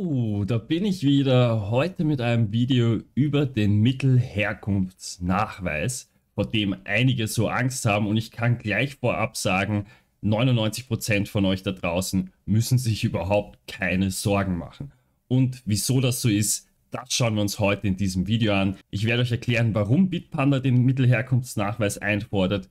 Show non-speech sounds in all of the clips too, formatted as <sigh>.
Oh, da bin ich wieder. Heute mit einem Video über den Mittelherkunftsnachweis, vor dem einige so Angst haben. Und ich kann gleich vorab sagen, 99% von euch da draußen müssen sich überhaupt keine Sorgen machen. Und wieso das so ist, das schauen wir uns heute in diesem Video an. Ich werde euch erklären, warum Bitpanda den Mittelherkunftsnachweis einfordert,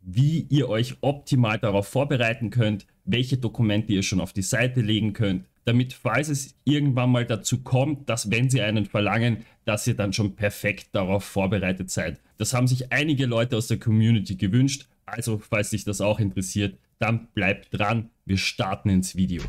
wie ihr euch optimal darauf vorbereiten könnt, welche Dokumente ihr schon auf die Seite legen könnt, damit falls es irgendwann mal dazu kommt, dass wenn sie einen verlangen, dass ihr dann schon perfekt darauf vorbereitet seid. Das haben sich einige Leute aus der Community gewünscht, also falls dich das auch interessiert, dann bleibt dran, wir starten ins Video.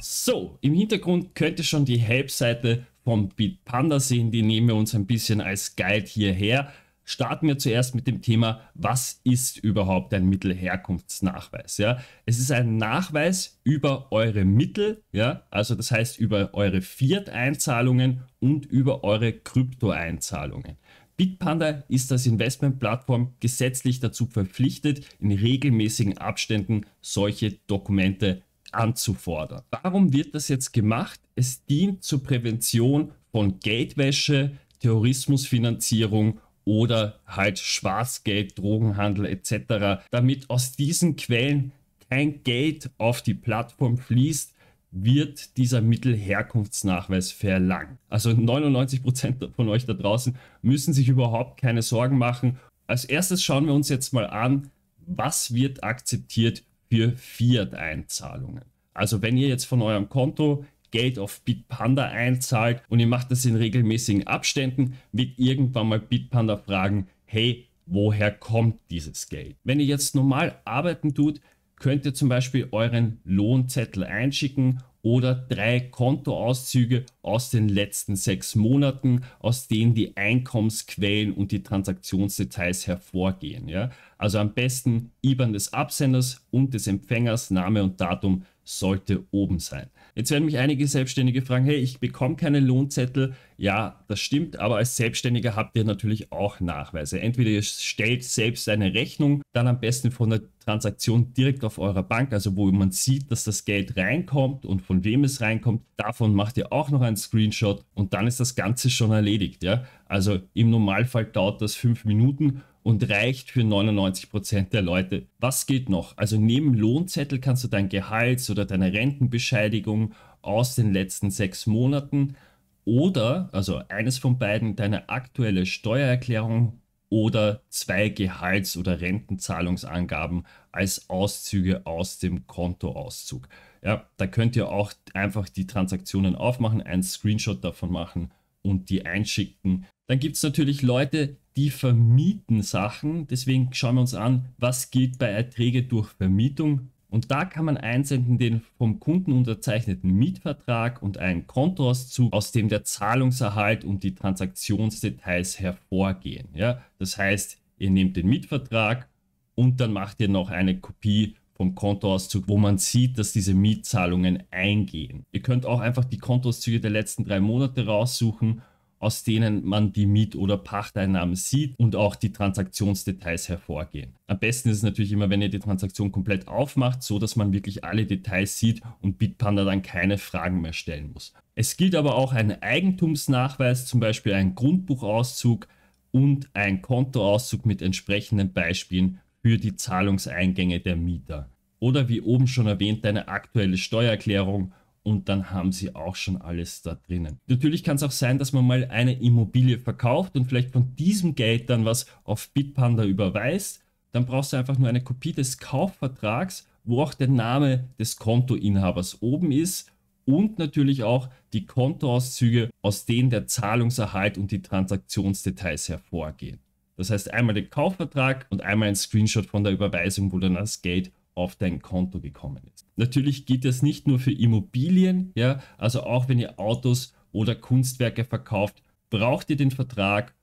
So, im Hintergrund könnt ihr schon die Help-Seite von Bitpanda sehen, die nehmen wir uns ein bisschen als Guide hierher starten wir zuerst mit dem Thema, was ist überhaupt ein Mittelherkunftsnachweis? Ja? Es ist ein Nachweis über eure Mittel, ja? also das heißt über eure Fiat-Einzahlungen und über eure Krypto-Einzahlungen. Bitpanda ist als Investmentplattform gesetzlich dazu verpflichtet, in regelmäßigen Abständen solche Dokumente anzufordern. Warum wird das jetzt gemacht? Es dient zur Prävention von Geldwäsche, Terrorismusfinanzierung oder halt Schwarzgeld, Drogenhandel etc., damit aus diesen Quellen kein Geld auf die Plattform fließt, wird dieser Mittelherkunftsnachweis verlangt. Also 99% von euch da draußen müssen sich überhaupt keine Sorgen machen. Als erstes schauen wir uns jetzt mal an, was wird akzeptiert für Fiat-Einzahlungen. Also wenn ihr jetzt von eurem Konto Geld auf Bitpanda einzahlt und ihr macht das in regelmäßigen Abständen, wird irgendwann mal Bitpanda fragen, hey, woher kommt dieses Geld? Wenn ihr jetzt normal arbeiten tut, könnt ihr zum Beispiel euren Lohnzettel einschicken oder drei Kontoauszüge aus den letzten sechs Monaten, aus denen die Einkommensquellen und die Transaktionsdetails hervorgehen. Ja? Also am besten IBAN des Absenders und des Empfängers, Name und Datum sollte oben sein. Jetzt werden mich einige Selbstständige fragen, hey, ich bekomme keine Lohnzettel. Ja, das stimmt, aber als Selbstständiger habt ihr natürlich auch Nachweise. Entweder ihr stellt selbst eine Rechnung, dann am besten von der Transaktion direkt auf eurer Bank, also wo man sieht, dass das Geld reinkommt und von wem es reinkommt. Davon macht ihr auch noch einen Screenshot und dann ist das Ganze schon erledigt. Ja? Also im Normalfall dauert das fünf Minuten und reicht für 99% Prozent der Leute. Was geht noch? Also neben Lohnzettel kannst du dein Gehalts- oder deine Rentenbescheidigung aus den letzten sechs Monaten oder, also eines von beiden, deine aktuelle Steuererklärung oder zwei Gehalts- oder Rentenzahlungsangaben als Auszüge aus dem Kontoauszug. Ja, da könnt ihr auch einfach die Transaktionen aufmachen, einen Screenshot davon machen und die einschicken. Dann gibt es natürlich Leute, die vermieten Sachen. Deswegen schauen wir uns an, was gilt bei Erträge durch Vermietung. Und da kann man einsenden den vom Kunden unterzeichneten Mietvertrag und einen Kontoauszug, aus dem der Zahlungserhalt und die Transaktionsdetails hervorgehen. Ja? Das heißt, ihr nehmt den Mietvertrag und dann macht ihr noch eine Kopie vom Kontoauszug, wo man sieht, dass diese Mietzahlungen eingehen. Ihr könnt auch einfach die Kontoauszüge der letzten drei Monate raussuchen aus denen man die Miet- oder Pachteinnahmen sieht und auch die Transaktionsdetails hervorgehen. Am besten ist es natürlich immer, wenn ihr die Transaktion komplett aufmacht, so dass man wirklich alle Details sieht und Bitpanda dann keine Fragen mehr stellen muss. Es gilt aber auch ein Eigentumsnachweis, zum Beispiel ein Grundbuchauszug und ein Kontoauszug mit entsprechenden Beispielen für die Zahlungseingänge der Mieter. Oder wie oben schon erwähnt, eine aktuelle Steuererklärung und dann haben sie auch schon alles da drinnen. Natürlich kann es auch sein, dass man mal eine Immobilie verkauft und vielleicht von diesem Geld dann was auf Bitpanda überweist. Dann brauchst du einfach nur eine Kopie des Kaufvertrags, wo auch der Name des Kontoinhabers oben ist und natürlich auch die Kontoauszüge, aus denen der Zahlungserhalt und die Transaktionsdetails hervorgehen. Das heißt einmal den Kaufvertrag und einmal ein Screenshot von der Überweisung, wo dann das Geld auf dein Konto gekommen ist. Natürlich geht das nicht nur für Immobilien, ja, also auch wenn ihr Autos oder Kunstwerke verkauft, braucht ihr den Vertrag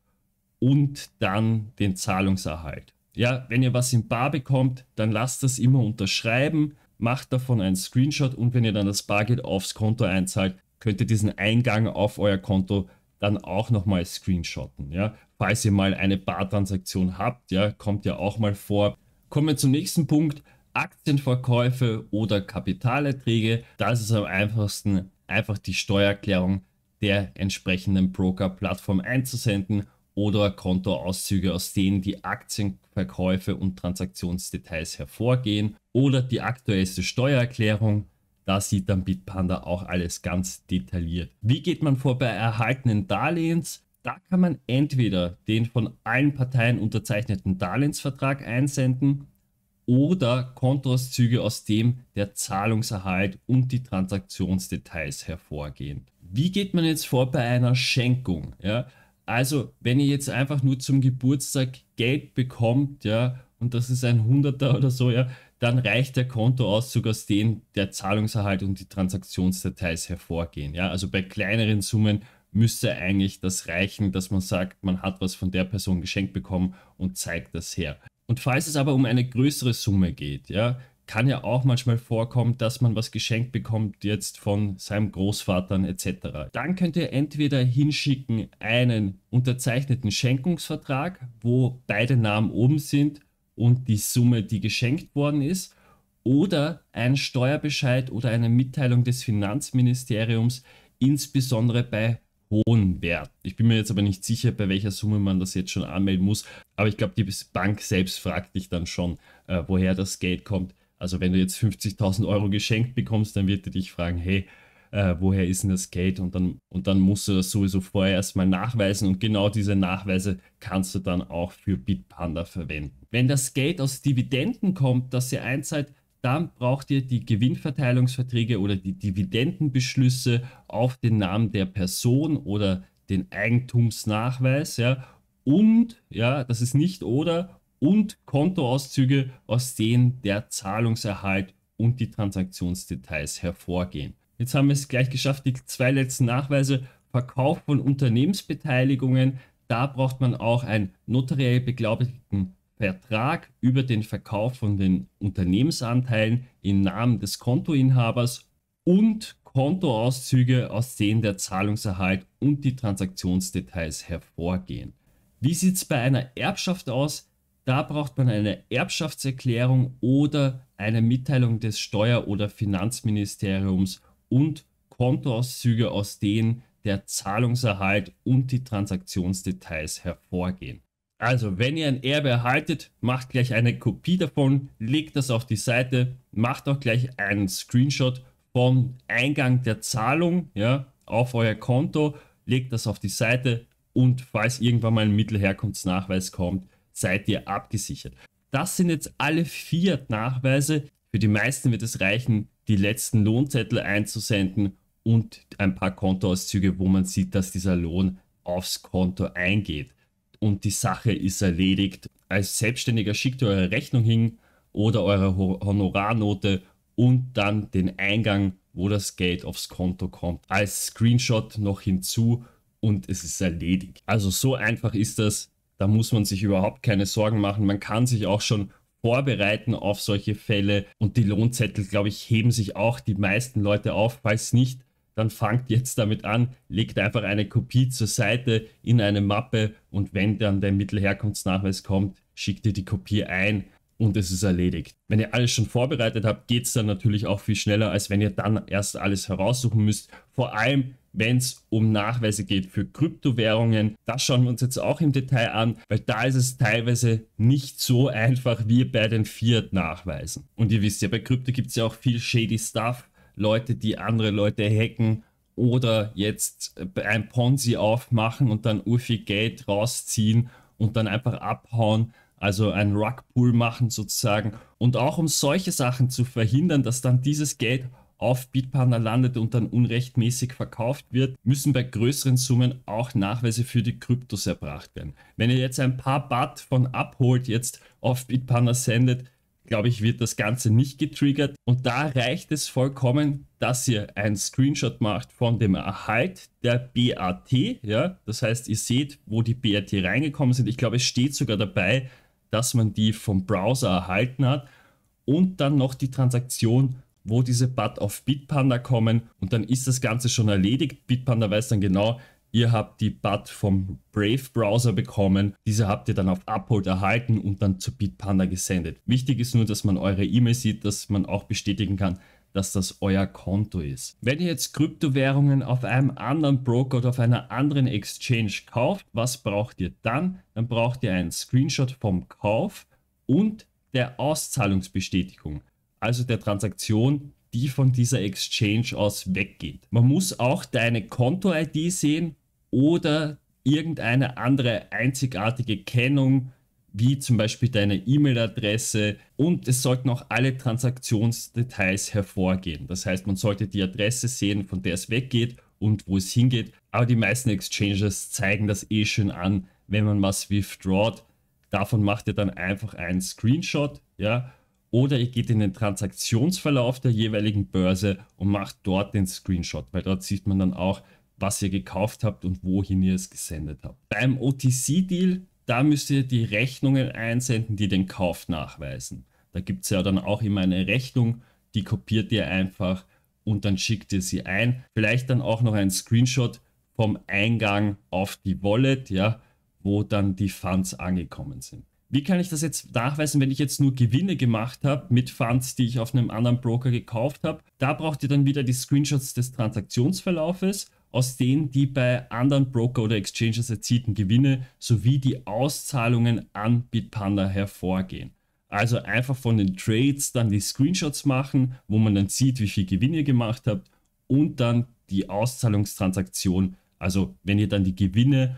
und dann den Zahlungserhalt. Ja, wenn ihr was in Bar bekommt, dann lasst das immer unterschreiben, macht davon einen Screenshot und wenn ihr dann das Bargeld aufs Konto einzahlt, könnt ihr diesen Eingang auf euer Konto dann auch nochmal screenshotten. Ja? Falls ihr mal eine Bartransaktion habt, ja, kommt ja auch mal vor. Kommen wir zum nächsten Punkt. Aktienverkäufe oder Kapitalerträge. Da ist es am einfachsten, einfach die Steuererklärung der entsprechenden Broker-Plattform einzusenden oder Kontoauszüge, aus denen die Aktienverkäufe und Transaktionsdetails hervorgehen oder die aktuellste Steuererklärung. Da sieht dann Bitpanda auch alles ganz detailliert. Wie geht man vor bei erhaltenen Darlehens? Da kann man entweder den von allen Parteien unterzeichneten Darlehensvertrag einsenden oder Kontoauszüge, aus dem der Zahlungserhalt und die Transaktionsdetails hervorgehen. Wie geht man jetzt vor bei einer Schenkung? Ja? Also, wenn ihr jetzt einfach nur zum Geburtstag Geld bekommt, ja, und das ist ein Hunderter oder so, ja, dann reicht der Kontoauszug, aus dem der Zahlungserhalt und die Transaktionsdetails hervorgehen. Ja, also bei kleineren Summen müsste eigentlich das reichen, dass man sagt, man hat was von der Person geschenkt bekommen und zeigt das her. Und falls es aber um eine größere Summe geht, ja, kann ja auch manchmal vorkommen, dass man was geschenkt bekommt jetzt von seinem Großvater etc. Dann könnt ihr entweder hinschicken einen unterzeichneten Schenkungsvertrag, wo beide Namen oben sind und die Summe, die geschenkt worden ist, oder einen Steuerbescheid oder eine Mitteilung des Finanzministeriums, insbesondere bei hohen Wert. Ich bin mir jetzt aber nicht sicher, bei welcher Summe man das jetzt schon anmelden muss, aber ich glaube, die Bank selbst fragt dich dann schon, äh, woher das Geld kommt. Also wenn du jetzt 50.000 Euro geschenkt bekommst, dann wird die dich fragen, hey, äh, woher ist denn das Geld? Und dann, und dann musst du das sowieso vorher erstmal nachweisen und genau diese Nachweise kannst du dann auch für Bitpanda verwenden. Wenn das Geld aus Dividenden kommt, das ihr einzahlt, dann braucht ihr die Gewinnverteilungsverträge oder die Dividendenbeschlüsse auf den Namen der Person oder den Eigentumsnachweis, ja, und, ja, das ist nicht oder, und Kontoauszüge, aus denen der Zahlungserhalt und die Transaktionsdetails hervorgehen. Jetzt haben wir es gleich geschafft, die zwei letzten Nachweise, Verkauf von Unternehmensbeteiligungen, da braucht man auch einen notariell beglaubigten Vertrag über den Verkauf von den Unternehmensanteilen im Namen des Kontoinhabers und Kontoauszüge, aus denen der Zahlungserhalt und die Transaktionsdetails hervorgehen. Wie sieht es bei einer Erbschaft aus? Da braucht man eine Erbschaftserklärung oder eine Mitteilung des Steuer- oder Finanzministeriums und Kontoauszüge, aus denen der Zahlungserhalt und die Transaktionsdetails hervorgehen. Also, wenn ihr ein Erbe erhaltet, macht gleich eine Kopie davon, legt das auf die Seite, macht auch gleich einen Screenshot vom Eingang der Zahlung ja, auf euer Konto, legt das auf die Seite und falls irgendwann mal ein Mittelherkunftsnachweis kommt, seid ihr abgesichert. Das sind jetzt alle Fiat-Nachweise. Für die meisten wird es reichen, die letzten Lohnzettel einzusenden und ein paar Kontoauszüge, wo man sieht, dass dieser Lohn aufs Konto eingeht und die Sache ist erledigt. Als Selbstständiger schickt ihr eure Rechnung hin oder eure Honorarnote und dann den Eingang, wo das Geld aufs Konto kommt, als Screenshot noch hinzu und es ist erledigt. Also so einfach ist das. Da muss man sich überhaupt keine Sorgen machen. Man kann sich auch schon vorbereiten auf solche Fälle und die Lohnzettel, glaube ich, heben sich auch die meisten Leute auf. Falls nicht, dann fangt jetzt damit an, legt einfach eine Kopie zur Seite in eine Mappe und wenn dann der Mittelherkunftsnachweis kommt, schickt ihr die Kopie ein und es ist erledigt. Wenn ihr alles schon vorbereitet habt, geht es dann natürlich auch viel schneller, als wenn ihr dann erst alles heraussuchen müsst. Vor allem, wenn es um Nachweise geht für Kryptowährungen. Das schauen wir uns jetzt auch im Detail an, weil da ist es teilweise nicht so einfach wie bei den Fiat-Nachweisen. Und ihr wisst ja, bei Krypto gibt es ja auch viel shady Stuff Leute, die andere Leute hacken oder jetzt äh, ein Ponzi aufmachen und dann ur viel Geld rausziehen und dann einfach abhauen, also ein Rugpool machen sozusagen. Und auch um solche Sachen zu verhindern, dass dann dieses Geld auf Bitpartner landet und dann unrechtmäßig verkauft wird, müssen bei größeren Summen auch Nachweise für die Kryptos erbracht werden. Wenn ihr jetzt ein paar Bat von abholt, jetzt auf Bitpartner sendet, glaube ich, wird das Ganze nicht getriggert. Und da reicht es vollkommen, dass ihr einen Screenshot macht von dem Erhalt der BAT. Ja? Das heißt, ihr seht, wo die BAT reingekommen sind. Ich glaube, es steht sogar dabei, dass man die vom Browser erhalten hat. Und dann noch die Transaktion, wo diese BAT auf Bitpanda kommen. Und dann ist das Ganze schon erledigt. Bitpanda weiß dann genau, Ihr habt die BAT vom Brave Browser bekommen. Diese habt ihr dann auf Uphold erhalten und dann zu Bitpanda gesendet. Wichtig ist nur, dass man eure E-Mail sieht, dass man auch bestätigen kann, dass das euer Konto ist. Wenn ihr jetzt Kryptowährungen auf einem anderen Broker oder auf einer anderen Exchange kauft, was braucht ihr dann? Dann braucht ihr einen Screenshot vom Kauf und der Auszahlungsbestätigung, also der Transaktion, die von dieser Exchange aus weggeht. Man muss auch deine Konto-ID sehen oder irgendeine andere einzigartige Kennung, wie zum Beispiel deine E-Mail-Adresse und es sollten auch alle Transaktionsdetails hervorgehen. Das heißt, man sollte die Adresse sehen, von der es weggeht und wo es hingeht. Aber die meisten Exchanges zeigen das eh schön an, wenn man was withdrawt. Davon macht ihr dann einfach einen Screenshot, ja, oder ihr geht in den Transaktionsverlauf der jeweiligen Börse und macht dort den Screenshot, weil dort sieht man dann auch, was ihr gekauft habt und wohin ihr es gesendet habt. Beim OTC-Deal, da müsst ihr die Rechnungen einsenden, die den Kauf nachweisen. Da gibt es ja dann auch immer eine Rechnung, die kopiert ihr einfach und dann schickt ihr sie ein. Vielleicht dann auch noch ein Screenshot vom Eingang auf die Wallet, ja, wo dann die Funds angekommen sind. Wie kann ich das jetzt nachweisen, wenn ich jetzt nur Gewinne gemacht habe mit Funds, die ich auf einem anderen Broker gekauft habe? Da braucht ihr dann wieder die Screenshots des Transaktionsverlaufes aus denen die bei anderen Broker oder Exchanges erzielten Gewinne sowie die Auszahlungen an Bitpanda hervorgehen. Also einfach von den Trades dann die Screenshots machen, wo man dann sieht, wie viel Gewinn ihr gemacht habt und dann die Auszahlungstransaktion. Also wenn ihr dann die Gewinne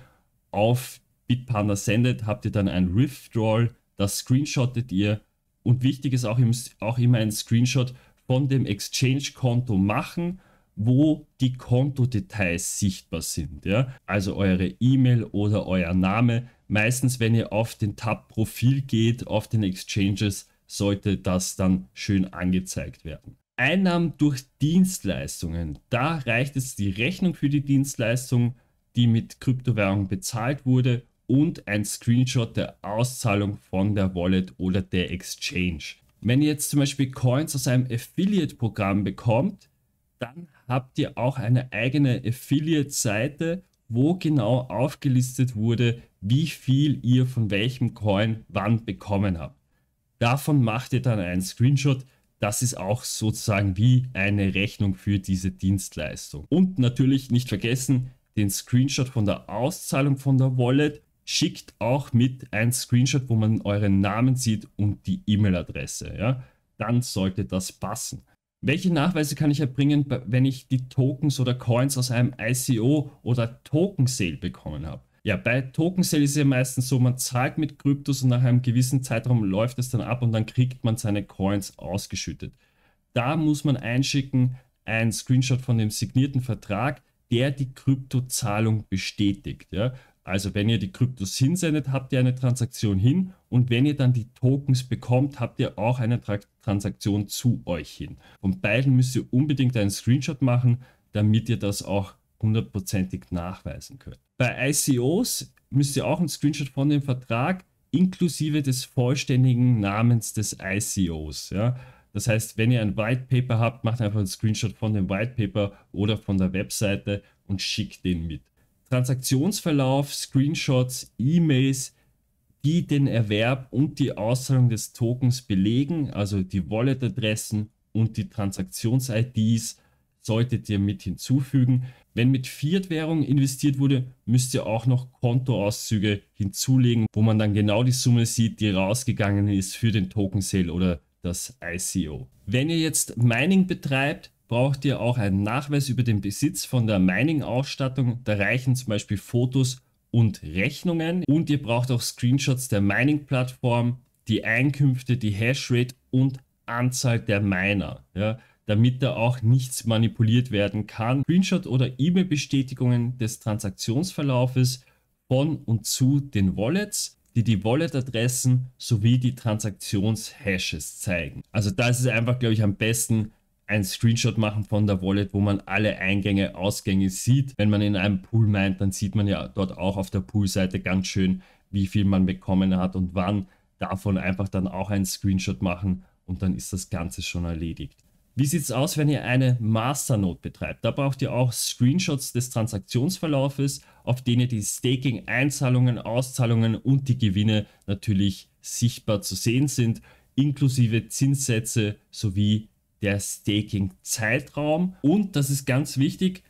auf Bitpanda sendet, habt ihr dann ein Withdrawal, das screenshottet ihr. Und wichtig ist auch, ihr müsst auch immer einen Screenshot von dem Exchange-Konto machen wo die Kontodetails sichtbar sind. Ja? Also eure E-Mail oder euer Name. Meistens, wenn ihr auf den Tab Profil geht, auf den Exchanges, sollte das dann schön angezeigt werden. Einnahmen durch Dienstleistungen. Da reicht es die Rechnung für die Dienstleistung, die mit Kryptowährung bezahlt wurde und ein Screenshot der Auszahlung von der Wallet oder der Exchange. Wenn ihr jetzt zum Beispiel Coins aus einem Affiliate-Programm bekommt, dann habt ihr auch eine eigene Affiliate-Seite, wo genau aufgelistet wurde, wie viel ihr von welchem Coin wann bekommen habt. Davon macht ihr dann einen Screenshot. Das ist auch sozusagen wie eine Rechnung für diese Dienstleistung. Und natürlich nicht vergessen, den Screenshot von der Auszahlung von der Wallet schickt auch mit ein Screenshot, wo man euren Namen sieht und die E-Mail-Adresse. Ja? Dann sollte das passen. Welche Nachweise kann ich erbringen, wenn ich die Tokens oder Coins aus einem ICO oder Token Sale bekommen habe? Ja, bei Token Sale ist es ja meistens so, man zahlt mit Kryptos und nach einem gewissen Zeitraum läuft es dann ab und dann kriegt man seine Coins ausgeschüttet. Da muss man einschicken einen Screenshot von dem signierten Vertrag, der die Kryptozahlung bestätigt. Ja. Also wenn ihr die Kryptos hinsendet, habt ihr eine Transaktion hin und wenn ihr dann die Tokens bekommt, habt ihr auch eine Tra Transaktion zu euch hin. Von beiden müsst ihr unbedingt einen Screenshot machen, damit ihr das auch hundertprozentig nachweisen könnt. Bei ICOs müsst ihr auch einen Screenshot von dem Vertrag inklusive des vollständigen Namens des ICOs. Ja? Das heißt, wenn ihr ein White Paper habt, macht einfach einen Screenshot von dem White Paper oder von der Webseite und schickt den mit. Transaktionsverlauf, Screenshots, E-Mails, die den Erwerb und die Auszahlung des Tokens belegen, also die Wallet-Adressen und die Transaktions-IDs solltet ihr mit hinzufügen. Wenn mit Fiat-Währung investiert wurde, müsst ihr auch noch Kontoauszüge hinzulegen, wo man dann genau die Summe sieht, die rausgegangen ist für den Token Sale oder das ICO. Wenn ihr jetzt Mining betreibt, braucht ihr auch einen Nachweis über den Besitz von der Mining-Ausstattung. Da reichen zum Beispiel Fotos und Rechnungen und ihr braucht auch Screenshots der Mining-Plattform, die Einkünfte, die Hashrate und Anzahl der Miner, ja, damit da auch nichts manipuliert werden kann. Screenshot oder E-Mail-Bestätigungen des Transaktionsverlaufes von und zu den Wallets, die die Wallet-Adressen sowie die Transaktions-Hashes zeigen. Also das ist einfach, glaube ich, am besten, ein Screenshot machen von der Wallet, wo man alle Eingänge, Ausgänge sieht. Wenn man in einem Pool meint, dann sieht man ja dort auch auf der Poolseite ganz schön, wie viel man bekommen hat und wann. Davon einfach dann auch ein Screenshot machen und dann ist das Ganze schon erledigt. Wie sieht es aus, wenn ihr eine Masternode betreibt? Da braucht ihr auch Screenshots des Transaktionsverlaufes, auf denen die Staking-Einzahlungen, Auszahlungen und die Gewinne natürlich sichtbar zu sehen sind, inklusive Zinssätze sowie der Staking-Zeitraum und das ist ganz wichtig,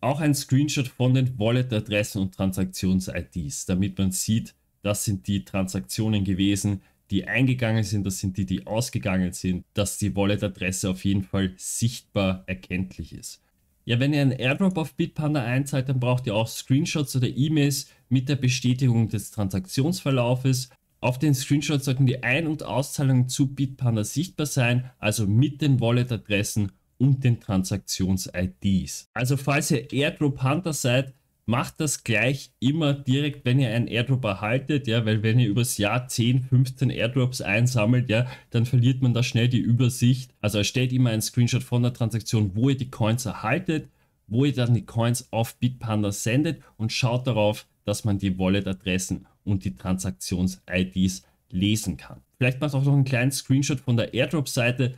auch ein Screenshot von den Wallet-Adressen und Transaktions-IDs, damit man sieht, das sind die Transaktionen gewesen, die eingegangen sind, das sind die, die ausgegangen sind, dass die Wallet-Adresse auf jeden Fall sichtbar erkenntlich ist. Ja, wenn ihr einen Airdrop auf Bitpanda einzahlt, dann braucht ihr auch Screenshots oder E-Mails mit der Bestätigung des Transaktionsverlaufes auf den Screenshots sollten die Ein- und Auszahlungen zu Bitpanda sichtbar sein, also mit den Wallet-Adressen und den Transaktions-IDs. Also falls ihr Airdrop Hunter seid, macht das gleich immer direkt, wenn ihr einen Airdrop erhaltet, ja, weil wenn ihr übers Jahr 10, 15 Airdrops einsammelt, ja, dann verliert man da schnell die Übersicht. Also erstellt immer einen Screenshot von der Transaktion, wo ihr die Coins erhaltet, wo ihr dann die Coins auf Bitpanda sendet und schaut darauf, dass man die Wallet-Adressen und die Transaktions-IDs lesen kann. Vielleicht macht auch noch einen kleinen Screenshot von der Airdrop-Seite.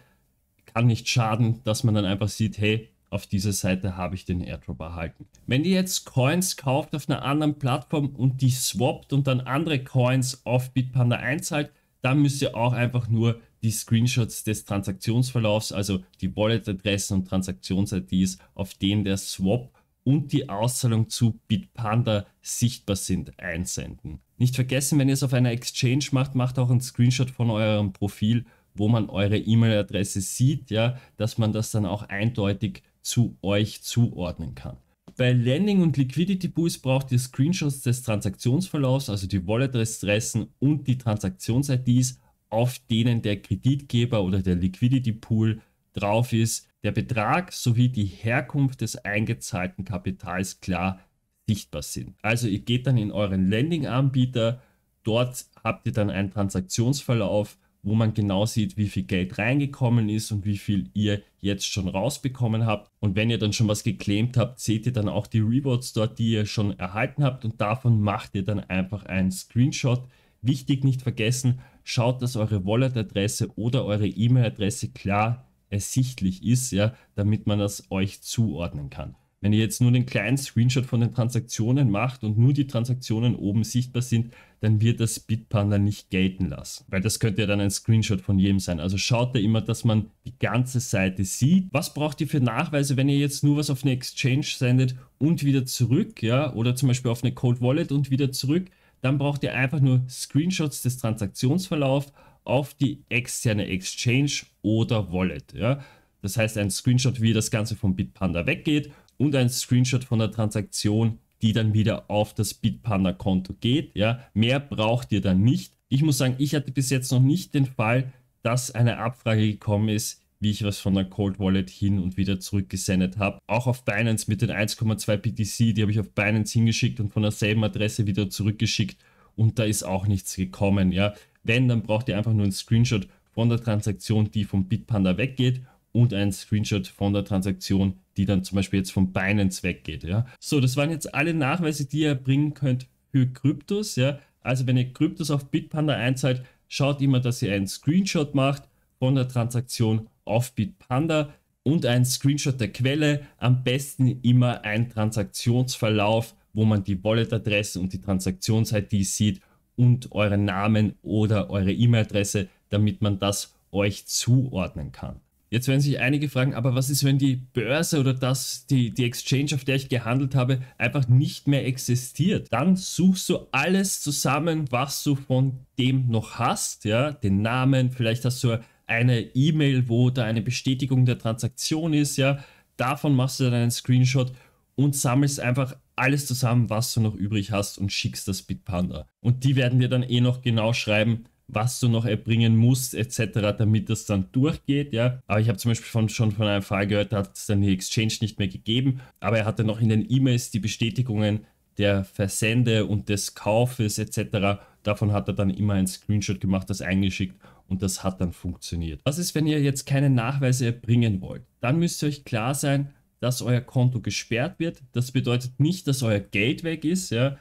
Kann nicht schaden, dass man dann einfach sieht, hey, auf dieser Seite habe ich den Airdrop erhalten. Wenn ihr jetzt Coins kauft auf einer anderen Plattform und die swappt und dann andere Coins auf Bitpanda einzahlt, dann müsst ihr auch einfach nur die Screenshots des Transaktionsverlaufs, also die Wallet-Adressen und Transaktions-IDs, auf denen der Swap und die Auszahlung zu Bitpanda sichtbar sind, einsenden. Nicht vergessen, wenn ihr es auf einer Exchange macht, macht auch einen Screenshot von eurem Profil, wo man eure E-Mail-Adresse sieht, ja, dass man das dann auch eindeutig zu euch zuordnen kann. Bei Landing und Liquidity Boost braucht ihr Screenshots des Transaktionsverlaufs, also die Wallet-Adressen und die Transaktions-IDs, auf denen der Kreditgeber oder der Liquidity Pool drauf ist. Der Betrag sowie die Herkunft des eingezahlten Kapitals klar sichtbar sind. Also ihr geht dann in euren Landing-Anbieter, dort habt ihr dann einen Transaktionsverlauf, wo man genau sieht, wie viel Geld reingekommen ist und wie viel ihr jetzt schon rausbekommen habt. Und wenn ihr dann schon was geclaimt habt, seht ihr dann auch die Rewards dort, die ihr schon erhalten habt und davon macht ihr dann einfach einen Screenshot. Wichtig nicht vergessen, schaut, dass eure Wallet-Adresse oder eure E-Mail-Adresse klar ersichtlich ist, ja, damit man das euch zuordnen kann. Wenn ihr jetzt nur den kleinen Screenshot von den Transaktionen macht und nur die Transaktionen oben sichtbar sind, dann wird das Bitpanda nicht gelten lassen, weil das könnte ja dann ein Screenshot von jedem sein. Also schaut da immer, dass man die ganze Seite sieht. Was braucht ihr für Nachweise, wenn ihr jetzt nur was auf eine Exchange sendet und wieder zurück, ja, oder zum Beispiel auf eine Cold Wallet und wieder zurück? Dann braucht ihr einfach nur Screenshots des Transaktionsverlaufs auf die externe Exchange oder Wallet. Ja. Das heißt, ein Screenshot, wie das Ganze vom Bitpanda weggeht und ein Screenshot von der Transaktion, die dann wieder auf das Bitpanda-Konto geht. Ja, mehr braucht ihr dann nicht. Ich muss sagen, ich hatte bis jetzt noch nicht den Fall, dass eine Abfrage gekommen ist, wie ich was von der Cold Wallet hin und wieder zurückgesendet habe. Auch auf Binance mit den 1,2 BTC, die habe ich auf Binance hingeschickt und von derselben Adresse wieder zurückgeschickt und da ist auch nichts gekommen. Ja, wenn, dann braucht ihr einfach nur einen Screenshot von der Transaktion, die vom Bitpanda weggeht und ein Screenshot von der Transaktion, die dann zum Beispiel jetzt vom Binance weggeht. Ja. So, das waren jetzt alle Nachweise, die ihr bringen könnt für Kryptos. Ja. Also wenn ihr Kryptos auf Bitpanda einzahlt, schaut immer, dass ihr einen Screenshot macht von der Transaktion auf Bitpanda und einen Screenshot der Quelle. Am besten immer ein Transaktionsverlauf, wo man die Wallet-Adresse und die Transaktions-ID sieht und euren Namen oder eure E-Mail-Adresse, damit man das euch zuordnen kann. Jetzt werden sich einige fragen, aber was ist, wenn die Börse oder das, die, die Exchange, auf der ich gehandelt habe, einfach nicht mehr existiert? Dann suchst du alles zusammen, was du von dem noch hast, ja, den Namen, vielleicht hast du eine E-Mail, wo da eine Bestätigung der Transaktion ist, ja, davon machst du dann einen Screenshot und sammelst einfach alles zusammen, was du noch übrig hast und schickst das Bitpanda. Und die werden dir dann eh noch genau schreiben, was du noch erbringen musst, etc., damit das dann durchgeht, ja. Aber ich habe zum Beispiel von, schon von einem Fall gehört, da hat es dann die Exchange nicht mehr gegeben, aber er hatte noch in den E-Mails die Bestätigungen der Versende und des Kaufes, etc. Davon hat er dann immer ein Screenshot gemacht, das eingeschickt und das hat dann funktioniert. Was ist, wenn ihr jetzt keine Nachweise erbringen wollt? Dann müsst ihr euch klar sein, dass euer Konto gesperrt wird. Das bedeutet nicht, dass euer Geld weg ist, ja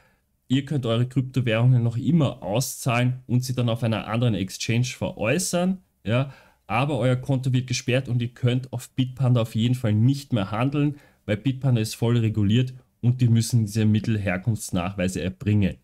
ihr könnt eure Kryptowährungen noch immer auszahlen und sie dann auf einer anderen Exchange veräußern. Ja, aber euer Konto wird gesperrt und ihr könnt auf Bitpanda auf jeden Fall nicht mehr handeln, weil Bitpanda ist voll reguliert und die müssen diese Mittelherkunftsnachweise erbringen.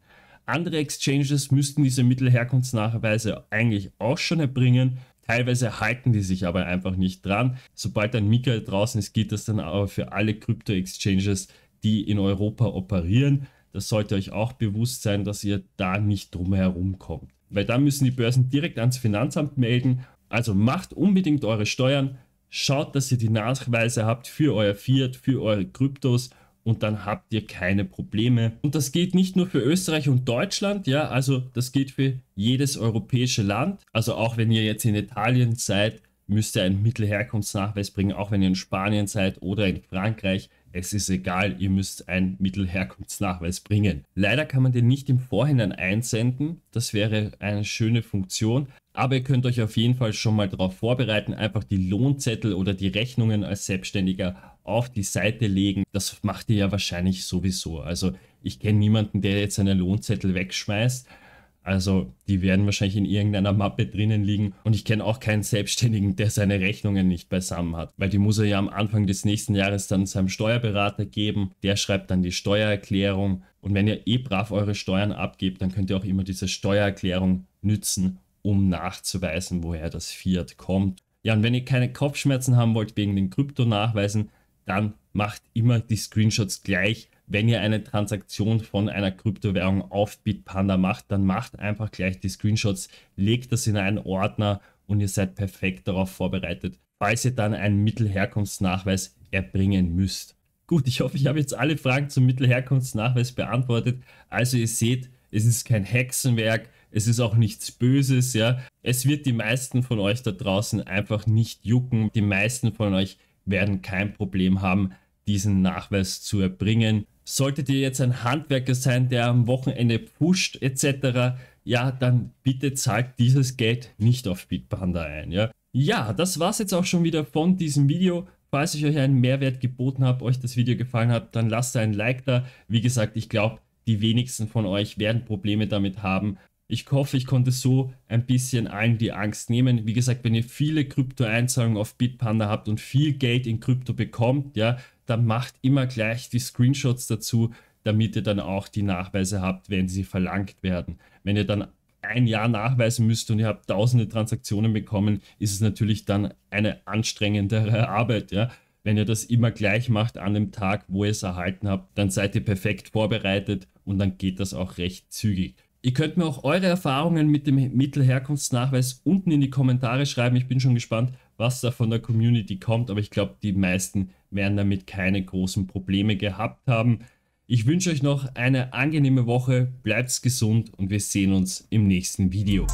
Andere Exchanges müssten diese Mittelherkunftsnachweise eigentlich auch schon erbringen. Teilweise halten die sich aber einfach nicht dran. Sobald ein Mika draußen ist, geht das dann aber für alle Krypto-Exchanges, die in Europa operieren das sollte euch auch bewusst sein, dass ihr da nicht drumherum kommt. Weil da müssen die Börsen direkt ans Finanzamt melden. Also macht unbedingt eure Steuern, schaut, dass ihr die Nachweise habt für euer Fiat, für eure Kryptos und dann habt ihr keine Probleme. Und das geht nicht nur für Österreich und Deutschland, ja, also das geht für jedes europäische Land. Also auch wenn ihr jetzt in Italien seid, müsst ihr einen Mittelherkunftsnachweis bringen, auch wenn ihr in Spanien seid oder in Frankreich. Es ist egal, ihr müsst einen Mittelherkunftsnachweis bringen. Leider kann man den nicht im Vorhinein einsenden. Das wäre eine schöne Funktion. Aber ihr könnt euch auf jeden Fall schon mal darauf vorbereiten, einfach die Lohnzettel oder die Rechnungen als Selbstständiger auf die Seite legen. Das macht ihr ja wahrscheinlich sowieso. Also ich kenne niemanden, der jetzt seine Lohnzettel wegschmeißt. Also die werden wahrscheinlich in irgendeiner Mappe drinnen liegen und ich kenne auch keinen Selbstständigen, der seine Rechnungen nicht beisammen hat, weil die muss er ja am Anfang des nächsten Jahres dann seinem Steuerberater geben, der schreibt dann die Steuererklärung und wenn ihr eh brav eure Steuern abgebt, dann könnt ihr auch immer diese Steuererklärung nützen, um nachzuweisen, woher das Fiat kommt. Ja, und wenn ihr keine Kopfschmerzen haben wollt wegen den Kryptonachweisen, dann macht immer die Screenshots gleich, wenn ihr eine Transaktion von einer Kryptowährung auf Bitpanda macht, dann macht einfach gleich die Screenshots, legt das in einen Ordner und ihr seid perfekt darauf vorbereitet, falls ihr dann einen Mittelherkunftsnachweis erbringen müsst. Gut, ich hoffe, ich habe jetzt alle Fragen zum Mittelherkunftsnachweis beantwortet. Also ihr seht, es ist kein Hexenwerk, es ist auch nichts Böses, ja. Es wird die meisten von euch da draußen einfach nicht jucken. Die meisten von euch werden kein Problem haben, diesen Nachweis zu erbringen. Solltet ihr jetzt ein Handwerker sein, der am Wochenende pusht etc., ja, dann bitte zahlt dieses Geld nicht auf Bitpanda ein. Ja, ja das war's jetzt auch schon wieder von diesem Video. Falls ich euch einen Mehrwert geboten habe, euch das Video gefallen hat, dann lasst ein Like da. Wie gesagt, ich glaube, die wenigsten von euch werden Probleme damit haben. Ich hoffe, ich konnte so ein bisschen allen die Angst nehmen. Wie gesagt, wenn ihr viele Krypto-Einzahlungen auf Bitpanda habt und viel Geld in Krypto bekommt, ja, dann macht immer gleich die Screenshots dazu, damit ihr dann auch die Nachweise habt, wenn sie verlangt werden. Wenn ihr dann ein Jahr nachweisen müsst und ihr habt tausende Transaktionen bekommen, ist es natürlich dann eine anstrengendere <laughs> Arbeit. Ja? Wenn ihr das immer gleich macht an dem Tag, wo ihr es erhalten habt, dann seid ihr perfekt vorbereitet und dann geht das auch recht zügig. Ihr könnt mir auch eure Erfahrungen mit dem Mittelherkunftsnachweis unten in die Kommentare schreiben. Ich bin schon gespannt, was da von der Community kommt, aber ich glaube, die meisten werden damit keine großen Probleme gehabt haben. Ich wünsche euch noch eine angenehme Woche, bleibt gesund und wir sehen uns im nächsten Video.